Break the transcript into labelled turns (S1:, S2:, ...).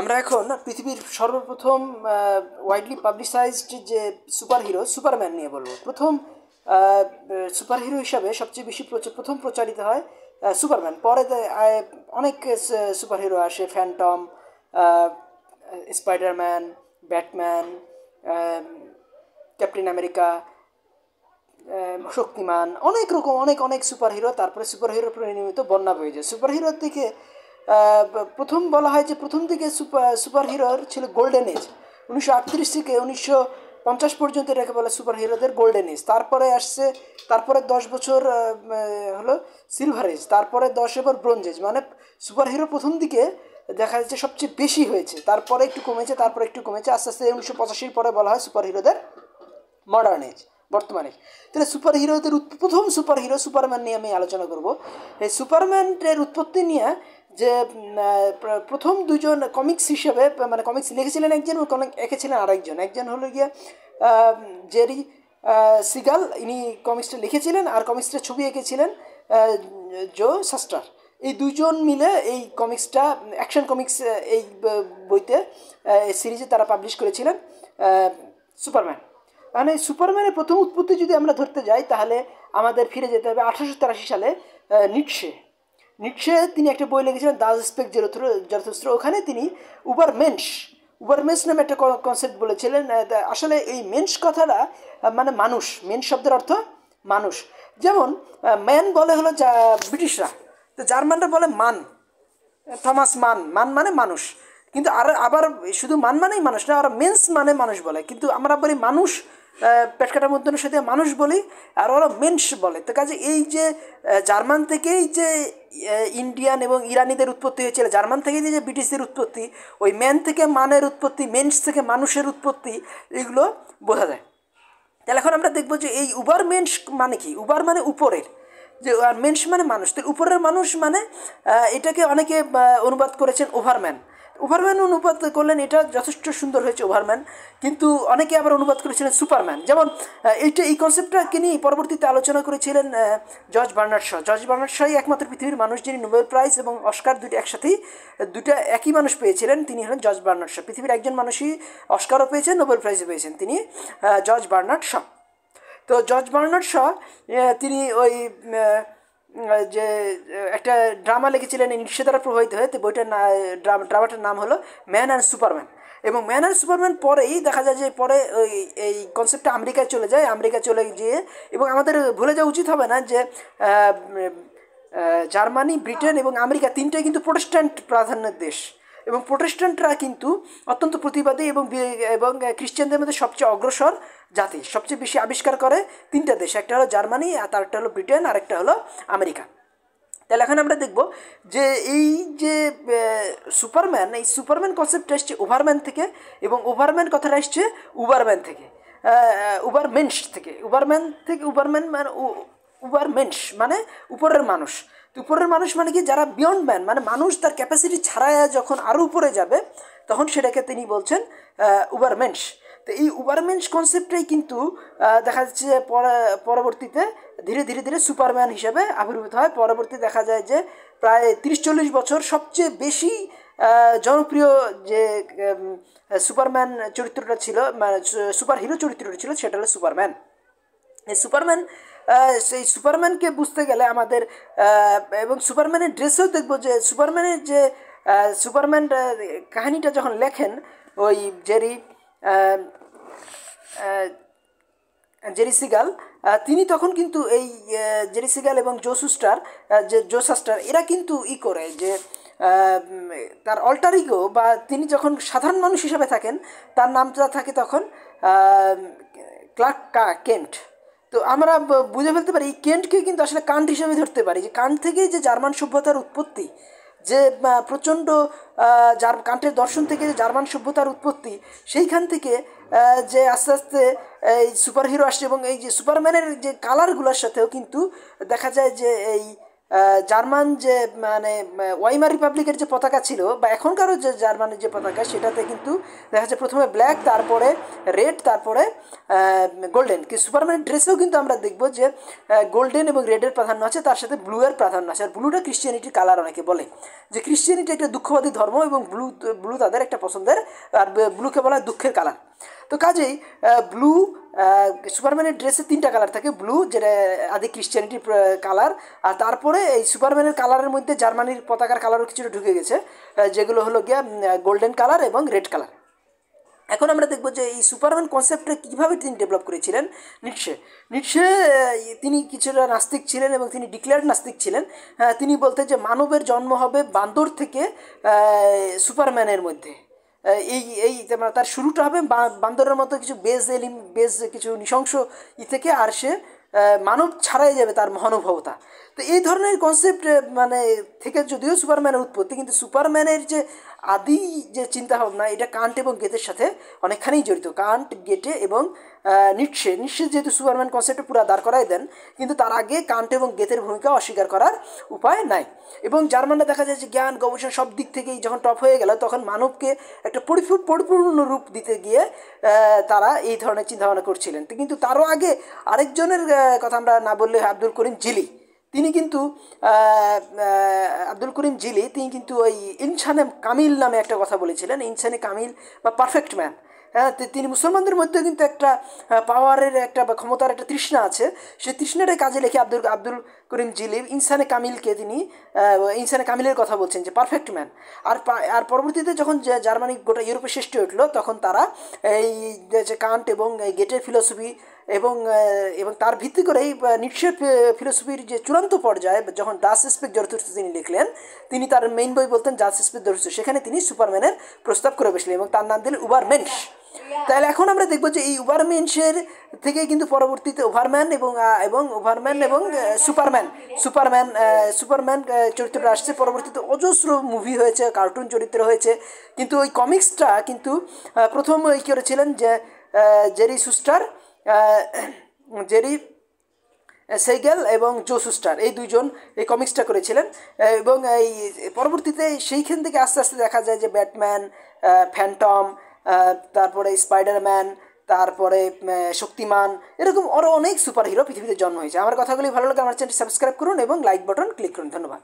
S1: আমরা এখন পৃথিবীর সর্বপ্রথম ওয়াইডলি পাবলিসাইজড যে সুপার হিরো সুপারম্যান নিয়ে বলবো প্রথম সুপার হিরো হিসাবে সবচেয়ে বেশি প্রথম প্রচারিত হয় সুপারম্যান পরে অনেক সুপার হিরো আসে Phantom Spiderman Batman Captain America Shaktimaan অনেক রকম অনেক অনেক সুপার হিরো তারপরে সুপার হিরো নিয়মিত বন্যা বয়ে যায় সুপার হিরোর থেকে প্রথম বলা হয় যে প্রথম দিকে সুপার সুপার হিরোর ছিল গোল্ডেন এজ উনিশশো আটত্রিশ থেকে উনিশশো পঞ্চাশ পর্যন্ত এটাকে বলে সুপার হিরোদের গোল্ডেন এজ তারপরে আসছে তারপরে দশ বছর হলো সিলভার এজ তারপরে দশ এবার ব্রোঞ্জ এজ মানে সুপার হিরো প্রথম দিকে দেখা যাচ্ছে সবচেয়ে বেশি হয়েছে তারপরে একটু কমেছে তারপরে একটু কমেছে আস্তে আস্তে উনিশশো পঁচাশির পরে বলা হয় সুপার হিরোদের মডার্ন এজ বর্তমানে তাহলে সুপার হিরোদের প্রথম সুপার হিরো সুপারম্যান নিয়ে আমি আলোচনা করব এই সুপারম্যানের উৎপত্তি নিয়ে যে প্রথম দুজন কমিক্স হিসেবে মানে কমিক্স লিখেছিলেন একজন এঁকেছিলেন আরেকজন একজন হলো গিয়ে জেরি সিগাল ইনি কমিক্সটা লিখেছিলেন আর কমিক্সটা ছবি এঁকেছিলেন জো সাস্টার এই দুজন মিলে এই কমিক্সটা অ্যাকশন কমিক্স এই বইতে সিরিজে তারা পাবলিশ করেছিলেন সুপারম্যান মানে সুপারম্যানের প্রথম উৎপত্তি যদি আমরা ধরতে যাই তাহলে আমাদের ফিরে যেতে হবে আঠারোশো সালে নিটসে নিচে তিনি একটা বই লিখেছিলেন দাস স্পেক জরথুস্ত্র ওখানে তিনি উবার মেন্স উবার মেন্স নামে একটা কনসেপ্ট বলেছিলেন আসলে এই মেন্স কথাটা মানে মানুষ মেন শব্দের অর্থ মানুষ যেমন ম্যান বলে হলো যা ব্রিটিশরা তো জার্মানরা বলে মান থমাস মান মান মানে মানুষ কিন্তু আর আবার শুধু মান মানেই মানুষ না আর মেন্স মানে মানুষ বলে কিন্তু আমরা বলি মানুষ পেটকাটা মুদ্রণের সাথে মানুষ বলি আর ওরা মেন্স বলে তো কাজে এই যে জার্মান থেকেই যে ইন্ডিয়ান এবং ইরানিদের উৎপত্তি হয়েছিল জার্মান থেকেই যে ব্রিটিশদের উৎপত্তি ওই ম্যান থেকে মানের উৎপত্তি মেন্স থেকে মানুষের উৎপত্তি এগুলো বোঝা যায় তাহলে এখন আমরা দেখবো যে এই উবার মেন্স মানে কি উবার মানে উপরের যে মেনস মেন্স মানে মানুষ তো উপরের মানুষ মানে এটাকে অনেকে অনুবাদ করেছেন ওভারম্যান ওভারম্যান অনুবাদ করলেন এটা যথেষ্ট সুন্দর হয়েছে ওভারম্যান কিন্তু অনেকে আবার অনুবাদ করেছিলেন সুপারম্যান যেমন এইটা এই কনসেপ্টটা তিনি পরবর্তীতে আলোচনা করেছিলেন George Bernard Shaw George Bernard শাহই একমাত্র পৃথিবীর মানুষ যিনি নোবেল প্রাইজ এবং অস্কার দুটো একসাথেই দুটা একই মানুষ পেয়েছিলেন তিনি হলেন জর্জ বার্নার শ পৃথিবীর একজন মানুষই অস্কারও পেয়েছেন নোবেল প্রাইজও পেয়েছেন তিনি জর্জ বার্নার শ তো জর্জ বার্নার শ তিনি ওই যে একটা ড্রামা লিখেছিলেন ইংলিশে দ্বারা প্রভাবিত হয়ে তো বইটার ড্রামাটার নাম হলো ম্যান অ্যান্ড সুপারম্যান এবং ম্যান অ্যান্ড সুপারম্যান পরেই দেখা যায় যে পরে ওই এই কনসেপ্টটা আমেরিকায় চলে যায় আমেরিকায় চলে গিয়ে এবং আমাদের ভুলে যাওয়া উচিত হবে না যে জার্মানি ব্রিটেন এবং আমেরিকা তিনটাই কিন্তু প্রোটেস্ট্যান্ট প্রাধান্যের দেশ এবং প্রোটেস্ট্যান্টরা কিন্তু অত্যন্ত প্রতিবাদী এবং এবং খ্রিস্টানদের মধ্যে সবচেয়ে অগ্রসর জাতি সবচেয়ে বেশি আবিষ্কার করে তিনটা দেশ একটা হলো জার্মানি আর তার একটা হলো ব্রিটেন আর একটা হলো আমেরিকা তাহলে এখন আমরা দেখব যে এই যে সুপারম্যান এই সুপারম্যান কনসেপ্টটা এসছে ওভারম্যান থেকে এবং ওভারম্যান কথাটা এসছে উবারম্যান থেকে উবারমেন্স থেকে উবারম্যান থেকে উবারম্যান মানে উবারমেন্স মানে উপরের মানুষ তো উপরের মানুষ মানে কি যারা বিয়ন্ড ম্যান মানে মানুষ তার ক্যাপাসিটি ছাড়ায় যখন আরও উপরে যাবে তখন সেটাকে তিনি বলছেন উবারমেন্স তো এই উবারমেন্স কনসেপ্টটাই কিন্তু দেখা যাচ্ছে যে পরবর্তীতে ধীরে ধীরে ধীরে সুপারম্যান হিসেবে আবির্ভূত হয় পরবর্তী দেখা যায় যে প্রায় তিরিশ চল্লিশ বছর সবচেয়ে বেশি জনপ্রিয় যে সুপারম্যান চরিত্রটা ছিল মানে সুপার হিরো চরিত্রটা ছিল সেটা হলো সুপারম্যান এই সুপারম্যান সেই সুপারম্যানকে বুঝতে গেলে আমাদের এবং সুপারম্যানের ড্রেসেও দেখব যে সুপারম্যানের যে সুপারম্যান কাহিনীটা যখন লেখেন ওই জেরি জেরি সিগাল তিনি তখন কিন্তু এই জেরি সিগাল এবং জোসুস্টার যে জোসাস্টার এরা কিন্তু ই করে যে তার অল্টারিগো বা তিনি যখন সাধারণ মানুষ হিসাবে থাকেন তার নামটা থাকে তখন ক্লার্ক কা কেন্ট তো আমরা বুঝে ফেলতে পারি এই কেন্টকে কিন্তু আসলে কান্ট হিসেবে ধরতে পারি যে কান্ট থেকেই যে জার্মান সভ্যতার উৎপত্তি যে প্রচণ্ড যার কান্টের দর্শন থেকে যে জার্মান সভ্যতার উৎপত্তি সেইখান থেকে যে আস্তে আস্তে এই সুপার হিরো আসছে এবং এই যে সুপারম্যানের যে কালারগুলোর সাথেও কিন্তু দেখা যায় যে এই জার্মান যে মানে ওয়াইমার রিপাবলিকের যে পতাকা ছিল বা এখনকারও যে জার্মানের যে পতাকা সেটাতে কিন্তু দেখা যাচ্ছে প্রথমে ব্ল্যাক তারপরে রেড তারপরে গোল্ডেন কি সুপারম্যান ড্রেসেও কিন্তু আমরা দেখব যে গোল্ডেন এবং রেডের প্রাধান্য আছে তার সাথে ব্লুয়ের প্রাধান্য আছে আর ব্লুটা ক্রিশ্চিয়ানিটির কালার অনেকে বলে যে ক্রিশ্চিয়ানিটি একটা দুঃখবাদী ধর্ম এবং ব্লু ব্লু তাদের একটা পছন্দের আর ব্লুকে বলা হয় দুঃখের কালার তো কাজেই ব্লু সুপারম্যানের ড্রেসে তিনটা কালার থাকে ব্লু যেটা আদি ক্রিশ্চিয়ানিটির কালার আর তারপরে এই সুপারম্যানের কালারের মধ্যে জার্মানির পতাকার কালারও কিছুটা ঢুকে গেছে যেগুলো হলো গিয়া গোল্ডেন কালার এবং রেড কালার এখন আমরা দেখব যে এই সুপারম্যান কনসেপ্টটা কীভাবে তিনি ডেভেলপ করেছিলেন নিটসে নিটসে তিনি কিছুটা নাস্তিক ছিলেন এবং তিনি ডিক্লেয়ার্ড নাস্তিক ছিলেন তিনি বলতে যে মানবের জন্ম হবে বান্দর থেকে সুপারম্যানের মধ্যে এই এই মানে তার শুরুটা হবে বান্দরের মতো কিছু বেজ এলিম বেজ কিছু নৃশংস ই থেকে আর সে মানব ছাড়াই যাবে তার মহানুভবতা তো এই ধরনের কনসেপ্ট মানে থেকে যদিও সুপারম্যানের উৎপত্তি কিন্তু সুপারম্যানের যে আদি যে চিন্তাভাবনা এটা কান্ট এবং গেটের সাথে অনেকখানি জড়িত কান্ট গেটে এবং নিচ্ছে নিচ্ছে যেহেতু সুপারম্যান কনসেপ্টে পুরা দাঁড় করাই দেন কিন্তু তার আগে কান্ট এবং গেতের ভূমিকা অস্বীকার করার উপায় নাই এবং জার্মানরা দেখা যায় যে জ্ঞান গবেষণা সব দিক থেকেই যখন টপ হয়ে গেল তখন মানবকে একটা পরিপূর্ণ রূপ দিতে গিয়ে তারা এই ধরনের চিন্তাভাবনা করছিলেন কিন্তু তারও আগে আরেকজনের কথা আমরা না বললে আব্দুল করিম জিলি তিনি কিন্তু আব্দুল করিম জিলি তিনি কিন্তু ওই ইনসানে কামিল নামে একটা কথা বলেছিলেন ইনসানে কামিল বা পারফেক্ট ম্যান হ্যাঁ তিনি মুসলমানদের মধ্যে কিন্তু একটা পাওয়ারের একটা বা ক্ষমতার একটা তৃষ্ণা আছে সেই তৃষ্ণাটাই কাজে লেখে আব্দুল আব্দুল করিম জিলিব ইনসানে কামিলকে তিনি ইনসানে কামিলের কথা বলছেন যে পারফেক্ট ম্যান আর আর পরবর্তীতে যখন জার্মানি গোটা ইউরোপে সৃষ্টি উঠলো তখন তারা এই যে কান্ট এবং গেটের ফিলসফি এবং এবং তার ভিত্তি করেই নিশ্চয় ফিলোসফির যে চূড়ান্ত পর্যায়ে যখন ডাস স্পেক জরতুর্থ তিনি লিখলেন তিনি তার মেইন বই বলতেন দাস স্পেক জরতুর্থ সেখানে তিনি সুপারম্যানের প্রস্তাব করে বসলেন এবং তার নাম দিলেন উবারমেন্স তাহলে এখন আমরা দেখবো যে এই ওভারম্যানসের থেকে কিন্তু পরবর্তীতে ওভারম্যান এবং এবং ওভারম্যান এবং সুপারম্যান সুপারম্যান সুপারম্যান চরিত্রটা আসছে পরবর্তীতে অজস্র মুভি হয়েছে কার্টুন চরিত্র হয়েছে কিন্তু ওই কমিক্সটা কিন্তু প্রথম ওই করেছিলেন যে জেরি সুস্টার জেরি সেইগেল এবং জোসুস্টার এই দুইজন এই কমিক্সটা করেছিলেন এবং এই পরবর্তীতে সেইখান থেকে আস্তে আস্তে দেখা যায় যে ব্যাটম্যান ফ্যান্টম তারপরে স্পাইডারম্যান তারপরে শক্তিমান এরকম আরও অনেক সুপার হিরো পৃথিবীতে জন্ম হয়েছে আমার কথাগুলি ভালো লাগে আমার চ্যানেলটি সাবস্ক্রাইব করুন এবং লাইক বাটন ক্লিক করুন ধন্যবাদ